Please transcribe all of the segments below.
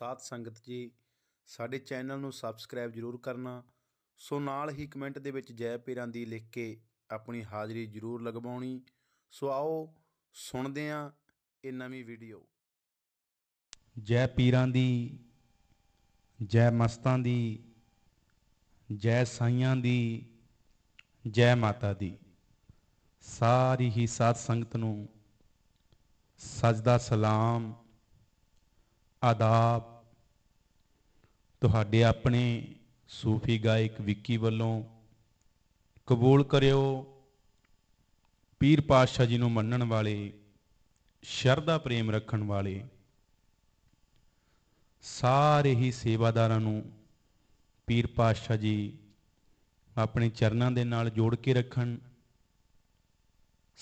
ਸਾਥ ਸੰਗਤ ਜੀ ਸਾਡੇ ਚੈਨਲ ਨੂੰ ਸਬਸਕ੍ਰਾਈਬ ਜ਼ਰੂਰ ਕਰਨਾ ਸੋ ਨਾਲ ਹੀ ਕਮੈਂਟ ਦੇ ਵਿੱਚ ਜੈ ਪੀਰਾਂ ਦੀ ਲਿਖ ਕੇ ਆਪਣੀ ਹਾਜ਼ਰੀ ਜ਼ਰੂਰ ਲਗਵਾਉਣੀ ਸੋ ਆਓ ਸੁਣਦੇ ਹਾਂ ਇਹ ਨਵੀਂ ਵੀਡੀਓ ਜੈ ਪੀਰਾਂ ਦੀ ਜੈ ਮਸਤਾਂ ਦੀ ਜੈ ਸਾਈਆਂ ਦੀ ਜੈ ਮਾਤਾ ਦੀ ਸਾਰੀ ਹੀ ਸਾਧ ਸੰਗਤ ਨੂੰ ਸਜਦਾ ਸਲਾਮ ਆਦਾਬ ਤੁਹਾਡੇ ਆਪਣੇ ਸੂਫੀ ਗਾਇਕ ਵਿੱਕੀ ਵੱਲੋਂ ਕਬੂਲ ਕਰਿਓ ਪੀਰ ਪਾਸ਼ਾ ਜੀ ਨੂੰ ਮੰਨਣ ਵਾਲੇ ਸ਼ਰਧਾ ਪ੍ਰੇਮ ਰੱਖਣ ਵਾਲੇ ਸਾਰੇ ਹੀ ਸੇਵਾਦਾਰਾਂ ਨੂੰ ਪੀਰ ਪਾਸ਼ਾ ਜੀ ਆਪਣੇ ਚਰਨਾਂ ਦੇ ਨਾਲ ਜੋੜ ਕੇ ਰੱਖਣ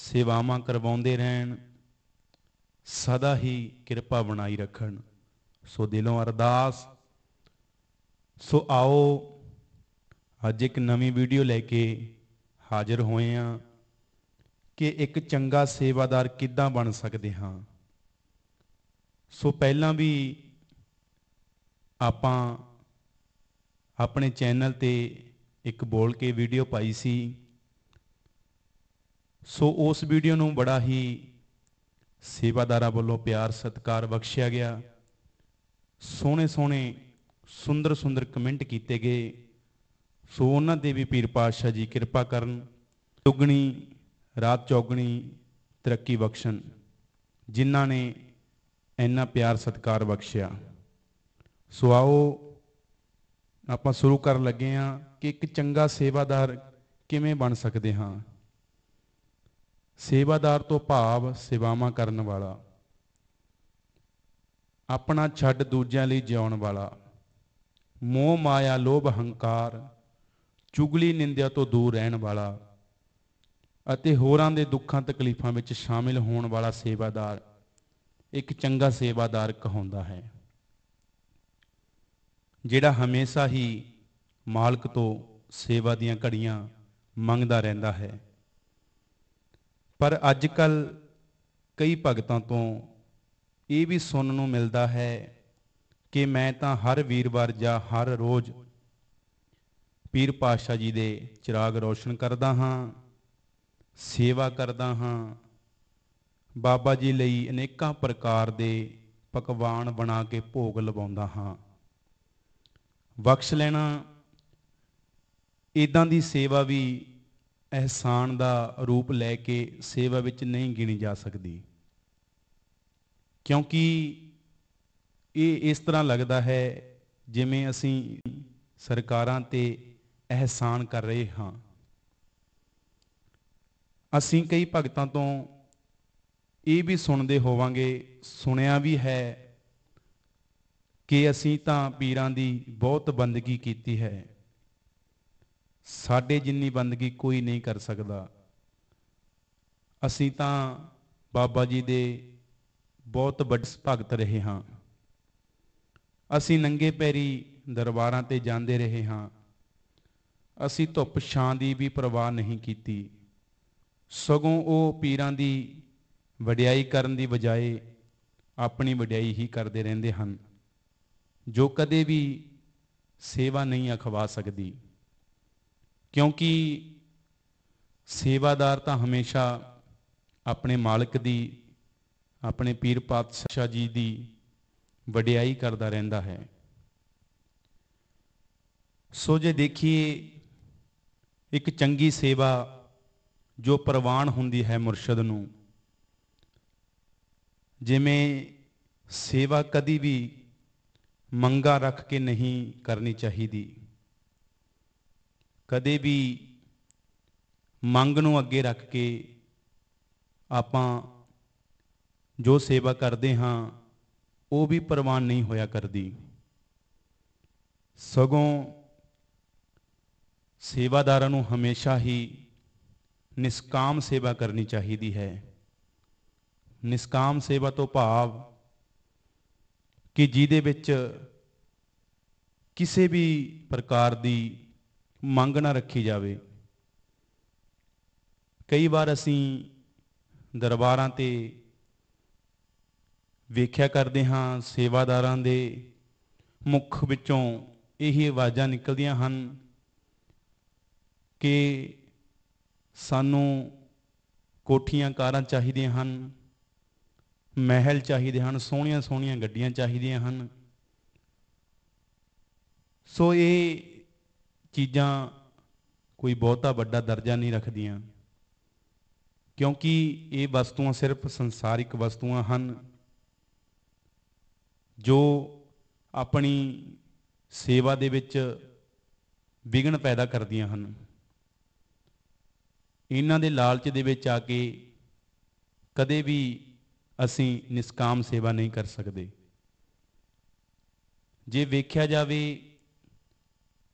ਸੇਵਾਵਾਂ ਕਰਵਾਉਂਦੇ ਰਹਿਣ ਸਦਾ ਹੀ ਕਿਰਪਾ ਬਣਾਈ ਰੱਖਣ ਸੋ ਦਿਲੋਂ ਅਰਦਾਸ ਸੋ ਆਓ ਅੱਜ ਇੱਕ ਨਵੀਂ ਵੀਡੀਓ ਲੈ ਕੇ ਹਾਜ਼ਰ ਹੋਏ ਆ ਕਿ ਇੱਕ ਚੰਗਾ ਸੇਵਾਦਾਰ ਕਿੱਦਾਂ ਬਣ ਸਕਦੇ ਹਾਂ ਸੋ ਪਹਿਲਾਂ ਵੀ ਆਪਾਂ ਆਪਣੇ ਚੈਨਲ ਤੇ ਇੱਕ ਬੋਲ ਕੇ ਵੀਡੀਓ ਪਾਈ ਸੀ ਸੋ ਉਸ ਵੀਡੀਓ ਨੂੰ ਬੜਾ ਹੀ ਸੇਵਾਦਾਰਾਂ ਵੱਲੋਂ ਪਿਆਰ ਸਤਿਕਾਰ ਬਖਸ਼ਿਆ ਗਿਆ ਸੋਹਣੇ ਸੋਹਣੇ ਸੁੰਦਰ ਸੁੰਦਰ ਕਮੈਂਟ ਕੀਤੇ ਗਏ ਸੋ ਉਹਨਾਂ ਦੇ ਵੀ ਪੀਰ ਪਾਤਸ਼ਾਹ ਜੀ ਕਿਰਪਾ ਕਰਨ ਦੁਗਣੀ ਰਾਤ ਚੌਗਣੀ ਤਰੱਕੀ ਬਖਸ਼ਣ ਜਿਨ੍ਹਾਂ ਨੇ ਇੰਨਾ ਪਿਆਰ ਸਤਕਾਰ ਬਖਸ਼ਿਆ ਸੋ ਆਓ ਆਪਾਂ ਸ਼ੁਰੂ ਕਰਨ ਲੱਗੇ ਆ ਕਿ ਇੱਕ ਚੰਗਾ ਸੇਵਾਦਾਰ ਕਿਵੇਂ ਬਣ ਸਕਦੇ ਹਾਂ ਸੇਵਾਦਾਰ ਤੋਂ ਭਾਵ ਸੇਵਾਵਾਂ ਕਰਨ ਵਾਲਾ ਆਪਣਾ ਛੱਡ ਦੂਜਿਆਂ ਲਈ ਜਿਉਣ ਵਾਲਾ ਮੋਹ ਮਾਇਆ ਲੋਭ ਹੰਕਾਰ ਚੁਗਲੀ ਨਿੰਦਿਆ ਤੋਂ ਦੂਰ ਰਹਿਣ ਵਾਲਾ ਅਤੇ ਹੋਰਾਂ ਦੇ ਦੁੱਖਾਂ ਤਕਲੀਫਾਂ ਵਿੱਚ ਸ਼ਾਮਿਲ ਹੋਣ ਵਾਲਾ ਸੇਵਾਦਾਰ ਇੱਕ ਚੰਗਾ ਸੇਵਾਦਾਰ ਕਹਾਉਂਦਾ ਹੈ ਜਿਹੜਾ ਹਮੇਸ਼ਾ ਹੀ ਮਾਲਕ ਤੋਂ ਸੇਵਾ ਦੀਆਂ ਘੜੀਆਂ ਮੰਗਦਾ ਰਹਿੰਦਾ ਹੈ ਪਰ ਅੱਜ ਕੱਲ ਕਈ ਭਗਤਾਂ ਤੋਂ ਇਹ ਵੀ ਸੁਣਨ ਨੂੰ ਮਿਲਦਾ ਹੈ ਕਿ ਮੈਂ ਤਾਂ ਹਰ ਵੀਰਵਾਰ ਜਾਂ ਹਰ ਰੋਜ਼ ਪੀਰ ਪਾਸ਼ਾ ਜੀ ਦੇ ਚਿਰਾਗ ਰੋਸ਼ਨ ਕਰਦਾ ਹਾਂ ਸੇਵਾ ਕਰਦਾ ਹਾਂ ਬਾਬਾ ਜੀ ਲਈ ਅਨੇਕਾਂ ਪ੍ਰਕਾਰ ਦੇ ਪਕਵਾਨ ਬਣਾ ਕੇ ਭੋਗ ਲਵਾਉਂਦਾ ਹਾਂ ਬਖਸ਼ ਲੈਣਾ ਇਦਾਂ ਦੀ ਸੇਵਾ ਵੀ ਅਹਿਸਾਨ ਦਾ ਰੂਪ ਲੈ ਕੇ ਸੇਵਾ ਵਿੱਚ ਨਹੀਂ ਗਿਣੀ ਜਾ ਸਕਦੀ ਕਿਉਂਕਿ ਇਹ ਇਸ ਤਰ੍ਹਾਂ ਲੱਗਦਾ ਹੈ ਜਿਵੇਂ ਅਸੀਂ ਸਰਕਾਰਾਂ ਤੇ ਅਹਿਸਾਨ ਕਰ ਰਹੇ ਹਾਂ ਅਸੀਂ ਕਈ ਭਗਤਾਂ ਤੋਂ ਇਹ ਵੀ ਸੁਣਦੇ ਹੋਵਾਂਗੇ ਸੁਣਿਆ ਵੀ ਹੈ ਕਿ ਅਸੀਂ ਤਾਂ ਪੀਰਾਂ ਦੀ ਬਹੁਤ ਬੰਦਗੀ ਕੀਤੀ ਹੈ ਸਾਡੇ ਜਿੰਨੀ ਬੰਦਗੀ ਕੋਈ ਨਹੀਂ ਕਰ ਸਕਦਾ ਅਸੀਂ ਤਾਂ ਬਾਬਾ ਜੀ ਦੇ ਬਹੁਤ ਵੱਡੇ ਭਗਤ ਰਹੇ ਹਾਂ ਅਸੀਂ ਨੰਗੇ ਪੈਰੀ ਦਰਬਾਰਾਂ ਤੇ ਜਾਂਦੇ ਰਹੇ ਹਾਂ ਅਸੀਂ ਧੁੱਪ ਛਾਂ ਦੀ ਵੀ ਪਰਵਾਹ ਨਹੀਂ ਕੀਤੀ ਸਗੋਂ ਉਹ ਪੀਰਾਂ ਦੀ ਵਡਿਆਈ ਕਰਨ ਦੀ ਬਜਾਏ ਆਪਣੀ ਵਡਿਆਈ ਹੀ ਕਰਦੇ ਰਹਿੰਦੇ ਹਨ ਜੋ ਕਦੇ ਵੀ ਸੇਵਾ ਨਹੀਂ ਅਖਵਾ ਸਕਦੀ ਕਿਉਂਕਿ ਸੇਵਾਦਾਰ ਤਾਂ ਹਮੇਸ਼ਾ ਆਪਣੇ ਮਾਲਕ ਦੀ ਆਪਣੇ ਪੀਰ ਪਾਤਸ਼ਾਹ ਜੀ ਦੀ ਵਡਿਆਈ ਕਰਦਾ ਰਹਿੰਦਾ ਹੈ ਸੋ ਜੇ ਦੇਖੀਏ ਇੱਕ ਚੰਗੀ ਸੇਵਾ ਜੋ ਪ੍ਰਵਾਨ ਹੁੰਦੀ ਹੈ ਮੁਰਸ਼ਿਦ ਨੂੰ ਜਿਵੇਂ ਸੇਵਾ ਕਦੀ ਵੀ ਮੰਗਾ ਰੱਖ ਕੇ ਨਹੀਂ ਕਰਨੀ ਚਾਹੀਦੀ ਕਦੇ ਵੀ ਮੰਗ ਨੂੰ ਅੱਗੇ ਰੱਖ ਕੇ ਆਪਾਂ ਜੋ ਸੇਵਾ ਕਰਦੇ ਹਾਂ ਉਹ ਵੀ ਪ੍ਰਵਾਨ ਨਹੀਂ ਹੋਇਆ ਕਰਦੀ ਸਗੋਂ ਸੇਵਾਦਾਰਾਂ ਨੂੰ ਹਮੇਸ਼ਾ ਹੀ ਨਿਸਕਾਮ ਸੇਵਾ ਕਰਨੀ ਚਾਹੀਦੀ ਹੈ ਨਿਸਕਾਮ ਸੇਵਾ ਤੋਂ ਭਾਵ ਕਿ ਜਿਹਦੇ ਵਿੱਚ ਕਿਸੇ ਵੀ ਪ੍ਰਕਾਰ ਦੀ ਮੰਗ ਨਾ ਰੱਖੀ ਜਾਵੇ ਕਈ ਵਾਰ ਅਸੀਂ ਦਰਬਾਰਾਂ ਤੇ ਵੇਖਿਆ ਕਰਦੇ ਹਾਂ ਸੇਵਾਦਾਰਾਂ ਦੇ ਮੁਖ ਵਿੱਚੋਂ ਇਹੀ ਆਵਾਜ਼ਾਂ ਨਿਕਲਦੀਆਂ ਹਨ ਕਿ ਸਾਨੂੰ ਕੋਠੀਆਂ ਕਾਰਾਂ ਚਾਹੀਦੀਆਂ ਹਨ ਮਹਿਲ ਚਾਹੀਦੇ ਹਨ ਸੋਹਣੀਆਂ ਸੋਹਣੀਆਂ ਗੱਡੀਆਂ ਚਾਹੀਦੀਆਂ ਹਨ ਸੋ ਇਹ ਚੀਜ਼ਾਂ ਕੋਈ ਬਹੁਤਾ ਵੱਡਾ ਦਰਜਾ ਨਹੀਂ ਰੱਖਦੀਆਂ ਕਿਉਂਕਿ ਇਹ ਵਸਤੂਆਂ ਸਿਰਫ ਸੰਸਾਰਿਕ ਵਸਤੂਆਂ ਹਨ ਜੋ ਆਪਣੀ ਸੇਵਾ ਦੇ ਵਿੱਚ ਵਿਗਣ ਪੈਦਾ ਕਰਦੀਆਂ ਹਨ ਇਹਨਾਂ ਦੇ ਲਾਲਚ ਦੇ ਵਿੱਚ ਆ ਕੇ ਕਦੇ ਵੀ ਅਸੀਂ ਨਿਸਕਾਮ ਸੇਵਾ ਨਹੀਂ ਕਰ ਸਕਦੇ ਜੇ ਵੇਖਿਆ ਜਾਵੇ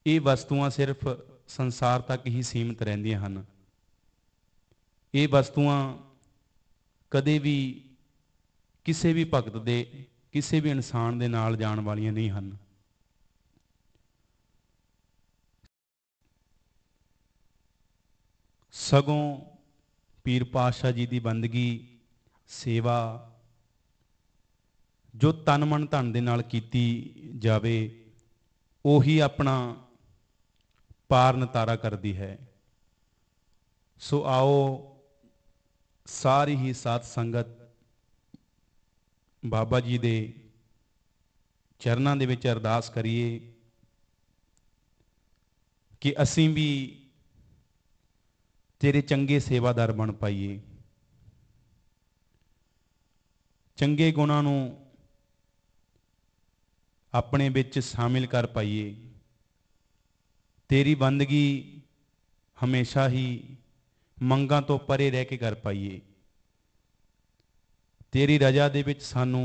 ਇਹ ਵਸਤੂਆਂ ਸਿਰਫ ਸੰਸਾਰ ਤੱਕ ਹੀ ਸੀਮਿਤ ਰਹਿੰਦੀਆਂ ਹਨ ਇਹ ਵਸਤੂਆਂ ਕਦੇ ਵੀ ਕਿਸੇ ਵੀ ਭਗਤ ਦੇ ਕਿਸੇ ਵੀ ਇਨਸਾਨ ਦੇ ਨਾਲ ਜਾਣ ਵਾਲੀਆਂ ਨਹੀਂ ਹਨ ਸਗੋਂ ਪੀਰ ਪਾਸ਼ਾ ਜੀ ਦੀ ਬੰਦਗੀ ਸੇਵਾ ਜੋ ਤਨ ਮਨ ਧਨ ਦੇ ਨਾਲ ਕੀਤੀ ਜਾਵੇ ਉਹੀ ਆਪਣਾ ਪਾਰ ਨਤਾਰਾ ਕਰਦੀ ਹੈ ਸੋ ਆਓ ਸਾਰੀ ਹੀ ਸਾਧ ਸੰਗਤ ਬਾਬਾ ਜੀ ਦੇ ਚਰਨਾਂ ਦੇ ਵਿੱਚ ਅਰਦਾਸ ਕਰੀਏ ਕਿ ਅਸੀਂ ਵੀ ਤੇਰੇ ਚੰਗੇ ਸੇਵਾਦਾਰ ਬਣ ਪਾਈਏ ਚੰਗੇ ਗੁਣਾਂ ਨੂੰ ਆਪਣੇ ਵਿੱਚ ਸ਼ਾਮਿਲ ਕਰ ਪਾਈਏ ਤੇਰੀ ਬੰਦਗੀ ਹਮੇਸ਼ਾ ਹੀ ਮੰਗਾਂ ਤੋਂ ਪਰੇ ਰਹਿ ਕੇ ਕਰ ਪਾਈਏ ਤੇਰੀ ਰਜਾ ਦੇ ਵਿੱਚ ਸਾਨੂੰ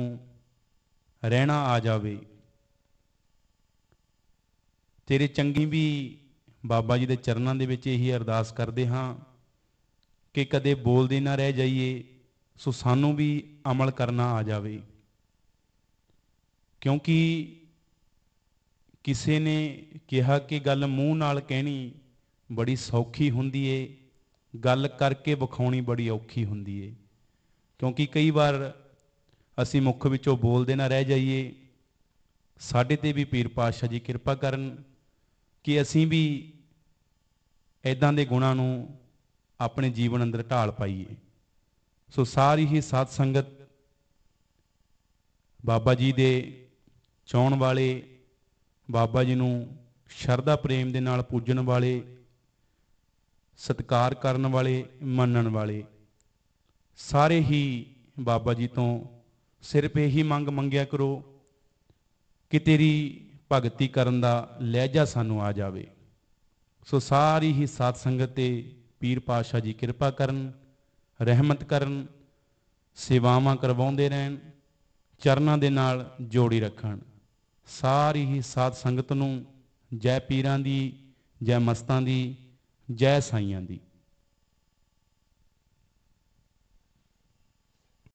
ਰਹਿਣਾ ਆ ਜਾਵੇ ਤੇਰੇ ਚੰਗੀ ਵੀ ਬਾਬਾ ਜੀ ਦੇ ਚਰਨਾਂ ਦੇ ਵਿੱਚ ਇਹੀ ਅਰਦਾਸ ਕਰਦੇ ਹਾਂ ਕਿ ਕਦੇ ਬੋਲਦੇ ਨਾ ਰਹਿ ਜਾਈਏ ਸੋ ਸਾਨੂੰ ਵੀ ਅਮਲ ਕਰਨਾ ਆ ਜਾਵੇ ਕਿਉਂਕਿ ਕਿਸੇ ਨੇ ਕਿਹਾ ਕਿ ਗੱਲ ਮੂੰਹ ਨਾਲ ਕਹਿਣੀ ਬੜੀ ਸੌਖੀ ਹੁੰਦੀ ਏ ਗੱਲ ਕਰਕੇ ਵਿਖਾਉਣੀ ਬੜੀ ਔਖੀ ਹੁੰਦੀ ਏ ਕਿਉਂਕਿ ਕਈ ਵਾਰ ਅਸੀਂ ਮੁੱਖ ਵਿੱਚੋਂ ਬੋਲਦੇ ਨਾ ਰਹਿ ਜਾਈਏ ਸਾਡੇ ਤੇ ਵੀ ਪੀਰ ਪਾਤਸ਼ਾਹ ਜੀ ਕਿਰਪਾ ਕਰਨ ਕਿ ਅਸੀਂ ਵੀ ਐਦਾਂ ਦੇ ਗੁਣਾਂ ਨੂੰ ਆਪਣੇ ਜੀਵਨ ਅੰਦਰ ਢਾਲ ਪਾਈਏ ਸੋ ਸਾਰੀ ਹੀ ਸਾਧ ਸੰਗਤ ਬਾਬਾ ਜੀ ਦੇ ਚਾਉਣ ਵਾਲੇ ਬਾਬਾ ਜੀ ਨੂੰ ਸ਼ਰਧਾ ਪ੍ਰੇਮ ਦੇ ਨਾਲ ਪੂਜਣ ਵਾਲੇ ਸਤਕਾਰ ਕਰਨ ਵਾਲੇ ਮੰਨਣ ਵਾਲੇ ਸਾਰੇ ਹੀ ਬਾਬਾ ਜੀ ਤੋਂ ਸਿਰਫ ਇਹੀ ਮੰਗ ਮੰਗਿਆ ਕਰੋ ਕਿ ਤੇਰੀ ਭਗਤੀ ਕਰਨ ਦਾ ਲਹਿਜਾ ਸਾਨੂੰ ਆ ਜਾਵੇ ਸੋ ਸਾਰੀ ਹੀ ਸਾਧ ਸੰਗਤ ਤੇ ਪੀਰ ਪਾਸ਼ਾ ਜੀ ਕਿਰਪਾ ਕਰਨ ਰਹਿਮਤ ਕਰਨ ਸੇਵਾਵਾਂ ਕਰਵਾਉਂਦੇ ਰਹਿਣ ਚਰਨਾਂ ਦੇ ਨਾਲ ਜੋੜੀ ਰੱਖਣ ਸਾਰੀ ਹੀ ਸਾਧ ਸੰਗਤ ਨੂੰ ਜੈ ਪੀਰਾਂ ਦੀ ਜੈ ਮਸਤਾਂ ਦੀ ਜੈ ਸਾਈਆਂ ਦੀ